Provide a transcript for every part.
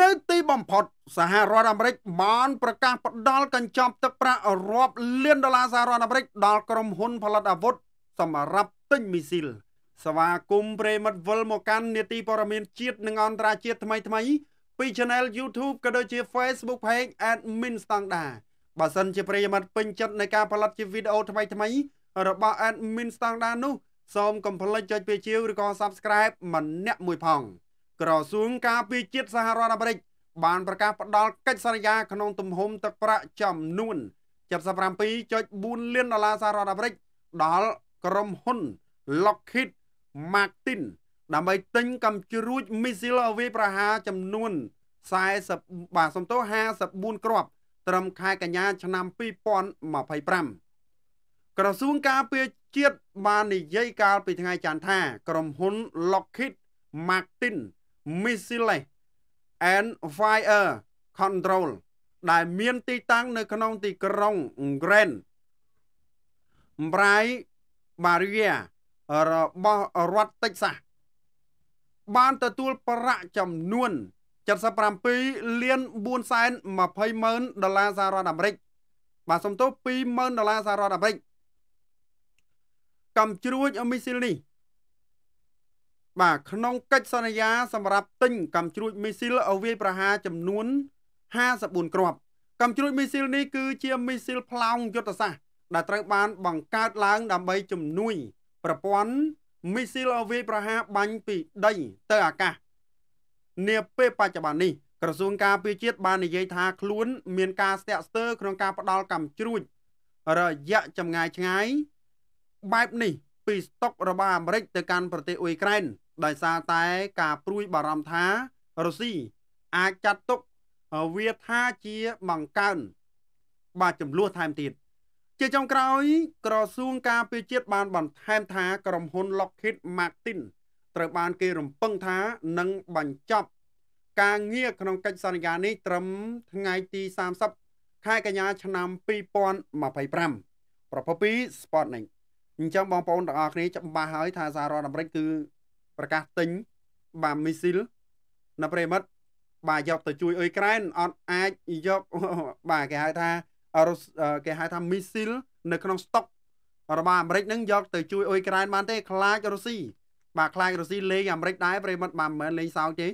នៅទីបំផុតសហរដ្ឋអាមេរិកបានប្រកាសផ្ដល់កញ្ចប់ទឹកប្រាក់រាប់លានដុល្លារសហរដ្ឋអាមេរិកដល់ក្រុមហ៊ុនផលិតអាវុធសម្រាប់ទិញមីស៊ីលសមាគមព្រេមិតវិលមកកាន់នេតិព័រមានជាតិនិងអន្តរជាតិថ្មីថ្មីពី Channel YouTube ក៏ដូចជា Facebook Page Admin Standard បើសិនជាប្រិយមិត្តពេញចិត្តនៃការផលិតជាវីដេអូថ្មីថ្មីរបស់ Admin Standard នោះសូមកុំភ្លេចចុចពេលជាវឬក៏ Subscribe ម្នាក់មួយផងក្រសួងការពារជាតិសហរដ្ឋអាមេរិកបានប្រកាសផ្តល់កិច្ចសន្យាក្នុងទំហំទឹកប្រាក់ចំនួន77.4លានដុល្លារសហរដ្ឋអាមេរិកដល់ក្រុមហ៊ុន Lockheed Martin ដើម្បីទិញកំជ្រួចមីស៊ីលអវេប្រហារចំនួន40បាទសំទោ54គ្រាប់ ត្រឹមខែកញ្ញាឆ្នាំ2025ក្រសួងការពារជាតិបាននិយាយកាលពីថ្ងៃច័ន្ទថា ក្រុមហ៊ុន Lockheed Martin Missile and Fire Control ដែលមានទីតាំងនៅក្នុងទីក្រុង Grand Bray Barrier របស់រដ្ឋតិចសាសបានទទួលប្រាក់ចំនួន77លាន420ម៉ឺនដុល្លារសហរដ្ឋអាមេរិកបាទសំទោស20000ដុល្លារសហរដ្ឋអាមេរិកកំជ្រួចមីស៊ីលនេះបាទក្នុងកិច្ចសន្យាសម្រាប់ទិញកាំជ្រួចមីស៊ីលអវ័យប្រហារចំនួន54គ្រាប់កាំជ្រួចមីស៊ីលនេះគឺជាមីស៊ីលផ្លោងយុទ្ធសាស្ត្រដែលត្រូវ បាន បង្កើតឡើង ដើម្បីជំនួយ ប្រព័ន្ធមីស៊ីលអវ័យប្រហារបាញ់ពីដីទៅអាកាសនាពេលបច្ចុប្បន្ននេះក្រសួងការពារជាតិបាននិយាយថាខ្លួន មានការស្ទាក់ស្ទើរក្នុងការផ្ដាល់កម្មជ្រួចរយៈចម្ងាយឆ្ងាយ បែបនេះពីស្តុករបស់អាមេរិកទៅកាន់ប្រទេសអ៊ុយក្រែនដោយសារតែការព្រួយបារម្ភថារុស្ស៊ីអាចចាត់ទុកវាថាជាបង្កើនបាទចំនួនថែមទៀតជាចុងក្រោយក្រសួងការពារជាតិបានបន្ថែមថាក្រុមហ៊ុន Lockheed Martin ត្រូវបានគេរំពឹងថានឹងបញ្ចប់ ការងារក្នុងកិច្ចសន្យានេះត្រឹមថ្ងៃទី30ខែកញ្ញាឆ្នាំ2025ប្រភពពី Spotnet អញ្ចឹងបងប្អូនទាំងអស់គ្នាច្បាស់ហើយថាសហរដ្ឋអាមេរិកគឺប្រកាសទិញបាទមីស៊ីលនៅប្រិមិត្តបាទយកទៅជួយអ៊ុយក្រែនអត់អាចយកបាទគេហៅថារុសគេហៅថាមីស៊ីល នៅក្នុងស្តុក របស់អាមេរិកនឹងយក ទៅជួយអ៊ុយក្រែនបានទេ ខ្លាចរុស្ស៊ីបាទខ្លាចរុស្ស៊ីលេងអាមេរិក ដែរប្រិមិត្តបាទមិនមែនលេងសើចទេ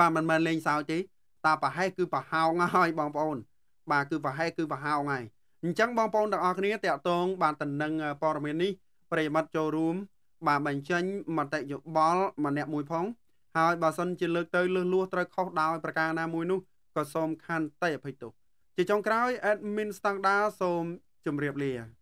បាទមិនមែនលេងសើចទេតាប្រហែលគឺប្រហោងហើយបងប្អូន បាទគឺប្រហែលគឺប្រហោងហើយអញ្ចឹងបងប្អូនទាំងអស់គ្នាតកតងបានតំណឹងព័ត៌មាននេះប្រិយមិត្តចូលរួមបានបញ្ចេញមតិយោបល់ម្នាក់មួយផង ហើយបើសិនជាលើកទៅលឺលួសត្រូវខុសដោយប្រការណាមួយនោះក៏សូមខន្តីអភ័យទោសជាចុងក្រោយ admin standard សូមជម្រាបលា